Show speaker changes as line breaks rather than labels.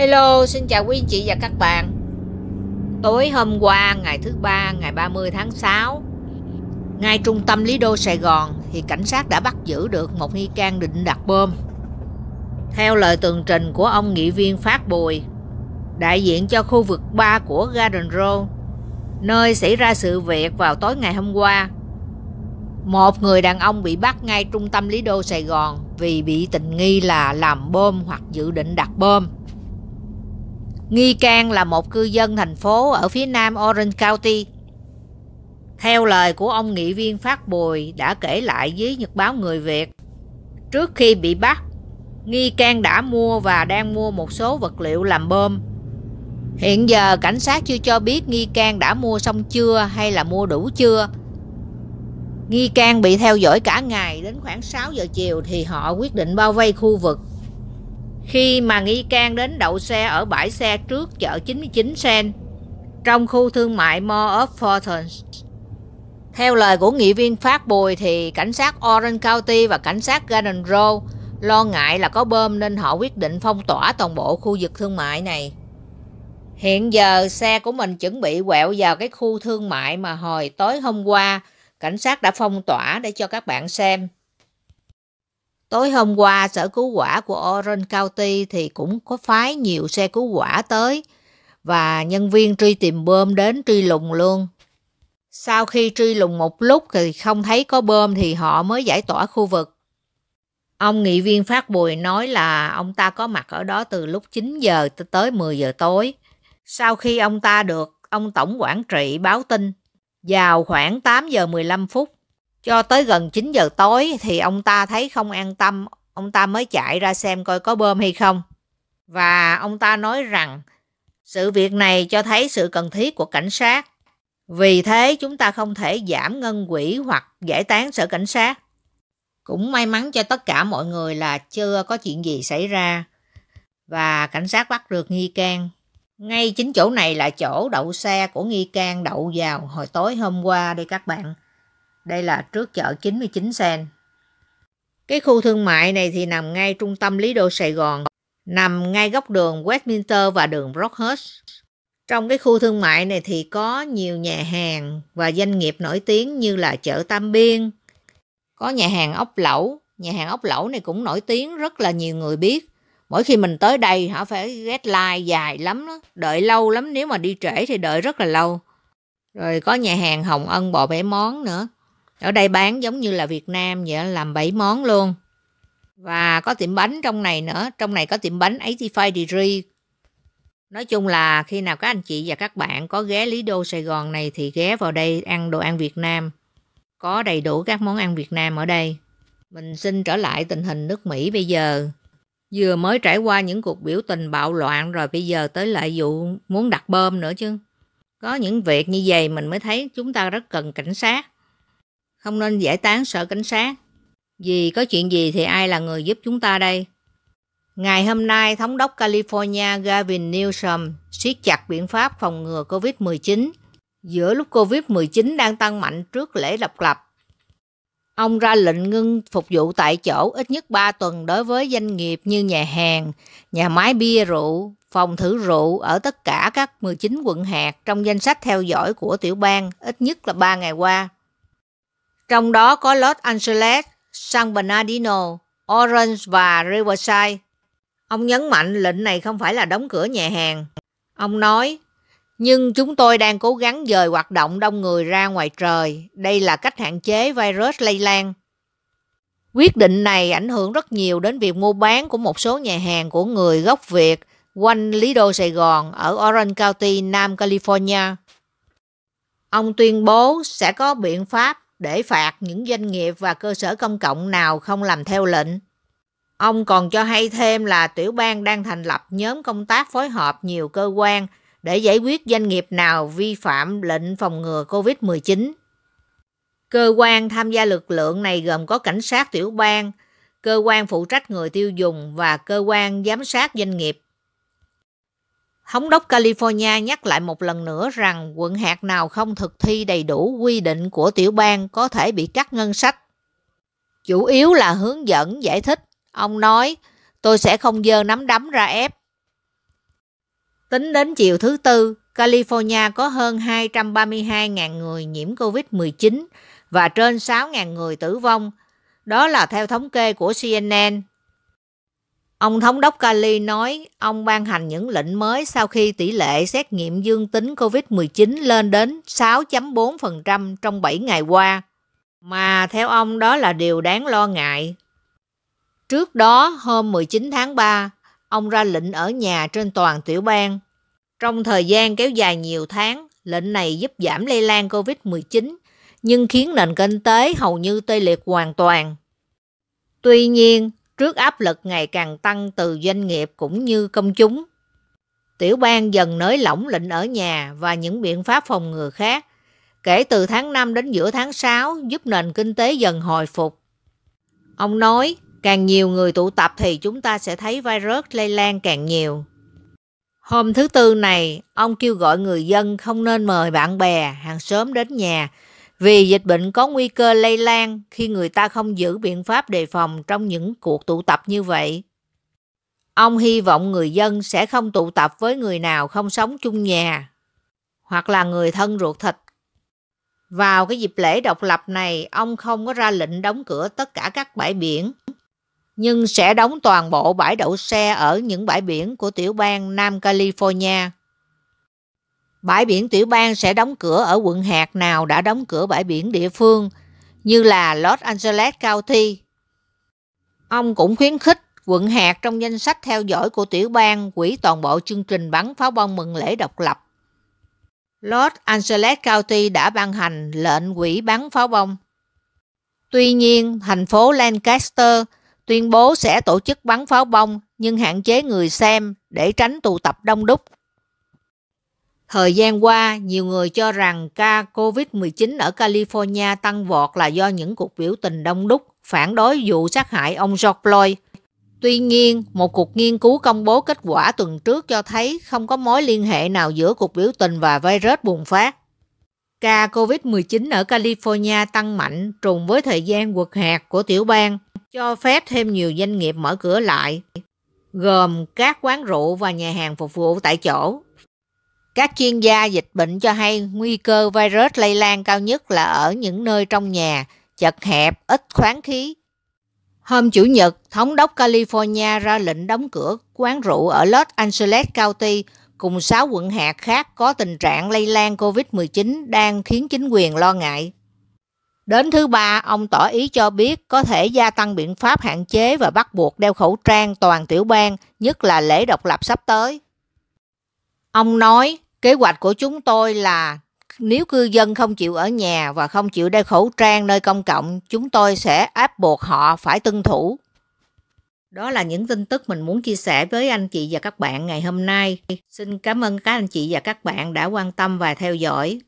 Hello, xin chào quý anh chị và các bạn Tối hôm qua ngày thứ ba ngày 30 tháng 6 Ngay trung tâm Lý Đô Sài Gòn thì cảnh sát đã bắt giữ được một nghi can định đặt bom Theo lời tường trình của ông nghị viên Phát Bùi Đại diện cho khu vực 3 của Garden Road Nơi xảy ra sự việc vào tối ngày hôm qua Một người đàn ông bị bắt ngay trung tâm Lý Đô Sài Gòn Vì bị tình nghi là làm bom hoặc dự định đặt bom Nghi can là một cư dân thành phố ở phía nam Orange County. Theo lời của ông nghị viên Phát Bùi đã kể lại với Nhật báo Người Việt, trước khi bị bắt, nghi can đã mua và đang mua một số vật liệu làm bơm. Hiện giờ cảnh sát chưa cho biết nghi can đã mua xong chưa hay là mua đủ chưa. Nghi can bị theo dõi cả ngày đến khoảng 6 giờ chiều thì họ quyết định bao vây khu vực khi mà nghi can đến đậu xe ở bãi xe trước chợ 99 sen trong khu thương mại Mall of Fortune. Theo lời của nghị viên phát bồi thì cảnh sát Orange County và cảnh sát Garden Grove lo ngại là có bơm nên họ quyết định phong tỏa toàn bộ khu vực thương mại này. Hiện giờ xe của mình chuẩn bị quẹo vào cái khu thương mại mà hồi tối hôm qua cảnh sát đã phong tỏa để cho các bạn xem. Tối hôm qua, sở cứu hỏa của Orange County thì cũng có phái nhiều xe cứu hỏa tới và nhân viên truy tìm bơm đến truy lùng luôn. Sau khi truy lùng một lúc thì không thấy có bơm thì họ mới giải tỏa khu vực. Ông nghị viên phát bùi nói là ông ta có mặt ở đó từ lúc 9 giờ tới 10 giờ tối. Sau khi ông ta được ông tổng quản trị báo tin, vào khoảng 8 giờ 15 phút, cho tới gần 9 giờ tối thì ông ta thấy không an tâm, ông ta mới chạy ra xem coi có bơm hay không. Và ông ta nói rằng sự việc này cho thấy sự cần thiết của cảnh sát. Vì thế chúng ta không thể giảm ngân quỹ hoặc giải tán sở cảnh sát. Cũng may mắn cho tất cả mọi người là chưa có chuyện gì xảy ra và cảnh sát bắt được nghi can. Ngay chính chỗ này là chỗ đậu xe của nghi can đậu vào hồi tối hôm qua đây các bạn. Đây là trước chợ 99 sen. Cái khu thương mại này thì nằm ngay trung tâm Lý Đô Sài Gòn, nằm ngay góc đường Westminster và đường Brockhurst. Trong cái khu thương mại này thì có nhiều nhà hàng và doanh nghiệp nổi tiếng như là chợ Tam Biên, có nhà hàng ốc lẩu. Nhà hàng ốc lẩu này cũng nổi tiếng, rất là nhiều người biết. Mỗi khi mình tới đây họ phải ghét like dài lắm đó. Đợi lâu lắm, nếu mà đi trễ thì đợi rất là lâu. Rồi có nhà hàng Hồng Ân bò bẻ món nữa. Ở đây bán giống như là Việt Nam vậy làm 7 món luôn. Và có tiệm bánh trong này nữa. Trong này có tiệm bánh 85 degree. Nói chung là khi nào các anh chị và các bạn có ghé Lý Đô Sài Gòn này thì ghé vào đây ăn đồ ăn Việt Nam. Có đầy đủ các món ăn Việt Nam ở đây. Mình xin trở lại tình hình nước Mỹ bây giờ. Vừa mới trải qua những cuộc biểu tình bạo loạn rồi bây giờ tới lại vụ muốn đặt bom nữa chứ. Có những việc như vậy mình mới thấy chúng ta rất cần cảnh sát không nên giải tán sở cảnh sát. Vì có chuyện gì thì ai là người giúp chúng ta đây? Ngày hôm nay, Thống đốc California Gavin Newsom siết chặt biện pháp phòng ngừa COVID-19 giữa lúc COVID-19 đang tăng mạnh trước lễ độc lập. Ông ra lệnh ngưng phục vụ tại chỗ ít nhất 3 tuần đối với doanh nghiệp như nhà hàng, nhà máy bia rượu, phòng thử rượu ở tất cả các 19 quận hạt trong danh sách theo dõi của tiểu bang ít nhất là 3 ngày qua trong đó có Los Angeles, San Bernardino, Orange và Riverside. Ông nhấn mạnh lệnh này không phải là đóng cửa nhà hàng. Ông nói, nhưng chúng tôi đang cố gắng dời hoạt động đông người ra ngoài trời. Đây là cách hạn chế virus lây lan. Quyết định này ảnh hưởng rất nhiều đến việc mua bán của một số nhà hàng của người gốc Việt quanh Lý Đô Sài Gòn ở Orange County, Nam California. Ông tuyên bố sẽ có biện pháp để phạt những doanh nghiệp và cơ sở công cộng nào không làm theo lệnh. Ông còn cho hay thêm là tiểu bang đang thành lập nhóm công tác phối hợp nhiều cơ quan để giải quyết doanh nghiệp nào vi phạm lệnh phòng ngừa COVID-19. Cơ quan tham gia lực lượng này gồm có cảnh sát tiểu bang, cơ quan phụ trách người tiêu dùng và cơ quan giám sát doanh nghiệp. Thống đốc California nhắc lại một lần nữa rằng quận hạt nào không thực thi đầy đủ quy định của tiểu bang có thể bị cắt ngân sách. Chủ yếu là hướng dẫn giải thích. Ông nói, tôi sẽ không dơ nắm đấm ra ép. Tính đến chiều thứ tư, California có hơn 232.000 người nhiễm COVID-19 và trên 6.000 người tử vong. Đó là theo thống kê của CNN Ông thống đốc Cali nói ông ban hành những lệnh mới sau khi tỷ lệ xét nghiệm dương tính COVID-19 lên đến 6.4% trong 7 ngày qua. Mà theo ông đó là điều đáng lo ngại. Trước đó, hôm 19 tháng 3, ông ra lệnh ở nhà trên toàn tiểu bang. Trong thời gian kéo dài nhiều tháng, lệnh này giúp giảm lây lan COVID-19, nhưng khiến nền kinh tế hầu như tê liệt hoàn toàn. Tuy nhiên, trước áp lực ngày càng tăng từ doanh nghiệp cũng như công chúng. Tiểu bang dần nới lỏng lệnh ở nhà và những biện pháp phòng ngừa khác. Kể từ tháng 5 đến giữa tháng 6 giúp nền kinh tế dần hồi phục. Ông nói, càng nhiều người tụ tập thì chúng ta sẽ thấy virus lây lan càng nhiều. Hôm thứ Tư này, ông kêu gọi người dân không nên mời bạn bè, hàng xóm đến nhà vì dịch bệnh có nguy cơ lây lan khi người ta không giữ biện pháp đề phòng trong những cuộc tụ tập như vậy ông hy vọng người dân sẽ không tụ tập với người nào không sống chung nhà hoặc là người thân ruột thịt vào cái dịp lễ độc lập này ông không có ra lệnh đóng cửa tất cả các bãi biển nhưng sẽ đóng toàn bộ bãi đậu xe ở những bãi biển của tiểu bang nam california Bãi biển tiểu bang sẽ đóng cửa ở quận hạt nào đã đóng cửa bãi biển địa phương như là Los Angeles County. Ông cũng khuyến khích quận hạt trong danh sách theo dõi của tiểu bang quỹ toàn bộ chương trình bắn pháo bông mừng lễ độc lập. Los Angeles County đã ban hành lệnh quỹ bắn pháo bông. Tuy nhiên, thành phố Lancaster tuyên bố sẽ tổ chức bắn pháo bông nhưng hạn chế người xem để tránh tụ tập đông đúc Thời gian qua, nhiều người cho rằng ca COVID-19 ở California tăng vọt là do những cuộc biểu tình đông đúc phản đối vụ sát hại ông George Floyd. Tuy nhiên, một cuộc nghiên cứu công bố kết quả tuần trước cho thấy không có mối liên hệ nào giữa cuộc biểu tình và virus bùng phát. Ca COVID-19 ở California tăng mạnh trùng với thời gian quật hạt của tiểu bang, cho phép thêm nhiều doanh nghiệp mở cửa lại, gồm các quán rượu và nhà hàng phục vụ tại chỗ. Các chuyên gia dịch bệnh cho hay nguy cơ virus lây lan cao nhất là ở những nơi trong nhà, chật hẹp, ít khoáng khí. Hôm Chủ nhật, Thống đốc California ra lệnh đóng cửa quán rượu ở Los Angeles County cùng 6 quận hạt khác có tình trạng lây lan COVID-19 đang khiến chính quyền lo ngại. Đến thứ ba, ông tỏ ý cho biết có thể gia tăng biện pháp hạn chế và bắt buộc đeo khẩu trang toàn tiểu bang, nhất là lễ độc lập sắp tới. Ông nói, Kế hoạch của chúng tôi là nếu cư dân không chịu ở nhà và không chịu đeo khẩu trang nơi công cộng, chúng tôi sẽ áp buộc họ phải tuân thủ. Đó là những tin tức mình muốn chia sẻ với anh chị và các bạn ngày hôm nay. Xin cảm ơn các anh chị và các bạn đã quan tâm và theo dõi.